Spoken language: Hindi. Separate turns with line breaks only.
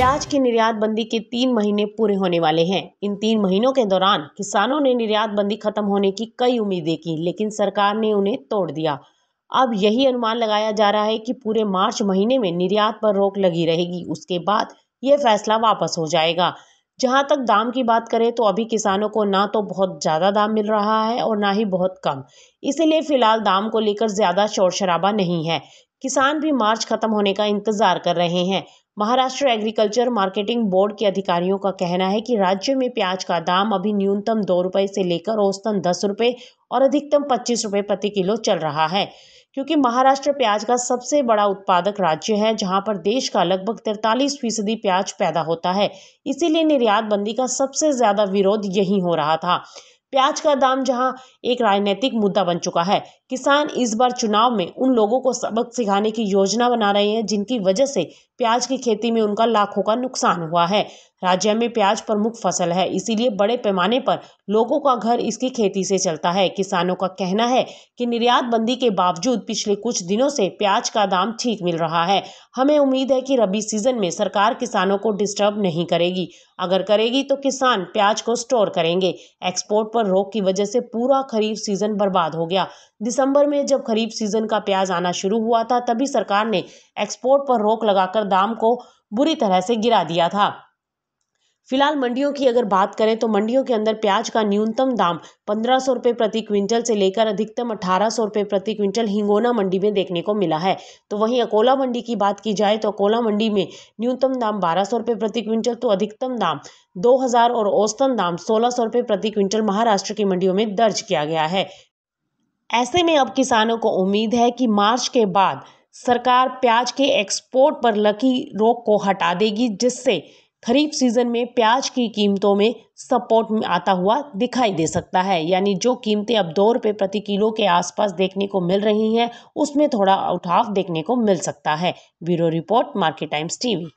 प्याज की निर्यात बंदी के तीन महीने पूरे होने वाले हैं इन तीन महीनों के दौरान किसानों ने निर्यात बंदी खत्म होने की कई उम्मीदें की लेकिन सरकार ने उन्हें तोड़ दिया अब यही अनुमान लगाया जा रहा है कि पूरे मार्च महीने में निर्यात पर रोक लगी रहेगी उसके बाद ये फैसला वापस हो जाएगा जहाँ तक दाम की बात करें तो अभी किसानों को ना तो बहुत ज़्यादा दाम मिल रहा है और ना ही बहुत कम इसीलिए फिलहाल दाम को लेकर ज़्यादा शोर शराबा नहीं है किसान भी मार्च खत्म होने का इंतज़ार कर रहे हैं महाराष्ट्र एग्रीकल्चर मार्केटिंग बोर्ड के अधिकारियों का कहना है कि राज्य में प्याज का दाम अभी न्यूनतम दो रुपये से लेकर औसतन दस रुपये और अधिकतम पच्चीस रुपये प्रति किलो चल रहा है क्योंकि महाराष्ट्र प्याज का सबसे बड़ा उत्पादक राज्य है जहां पर देश का लगभग तिरतालीस फीसदी प्याज पैदा होता है इसीलिए निर्यात बंदी का सबसे ज़्यादा विरोध यही हो रहा था प्याज का दाम जहां एक राजनीतिक मुद्दा बन चुका है किसान इस बार चुनाव में उन लोगों को सबक सिखाने की योजना बना रहे हैं जिनकी वजह से प्याज की खेती में उनका लाखों का नुकसान हुआ है राज्य में प्याज प्रमुख फसल है इसीलिए बड़े पैमाने पर लोगों का घर इसकी खेती से चलता है किसानों का कहना है कि निर्यात बंदी के बावजूद पिछले कुछ दिनों से प्याज का दाम ठीक मिल रहा है हमें उम्मीद है कि रबी सीजन में सरकार किसानों को डिस्टर्ब नहीं करेगी अगर करेगी तो किसान प्याज को स्टोर करेंगे एक्सपोर्ट पर रोक की वजह से पूरा खरीफ सीजन बर्बाद हो गया दिसंबर में जब खरीफ सीजन का प्याज आना शुरू हुआ था तभी सरकार ने एक्सपोर्ट पर रोक लगाकर दाम को बुरी तरह से गिरा दिया था फिलहाल मंडियों की अगर बात करें तो मंडियों के अंदर प्याज का न्यूनतम दाम पंद्रह सौ रुपये प्रति क्विंटल से लेकर अधिकतम अठारह सौ रुपये प्रति क्विंटल हिंगोना मंडी में देखने को मिला है तो वहीं अकोला मंडी की बात की जाए तो अकोला मंडी में न्यूनतम दाम बारह सौ रुपये प्रति क्विंटल तो अधिकतम दाम दो हज़ार और औसतन दाम सोलह सौ रुपये प्रति क्विंटल महाराष्ट्र की मंडियों में दर्ज किया गया है ऐसे में अब किसानों को उम्मीद है कि मार्च के बाद सरकार प्याज के एक्सपोर्ट पर लगी रोक को हटा देगी जिससे खरीफ सीजन में प्याज की कीमतों में सपोर्ट आता हुआ दिखाई दे सकता है यानी जो कीमतें अब दो रुपये प्रति किलो के आसपास देखने को मिल रही हैं उसमें थोड़ा उठाव देखने को मिल सकता है bureau report Market Times TV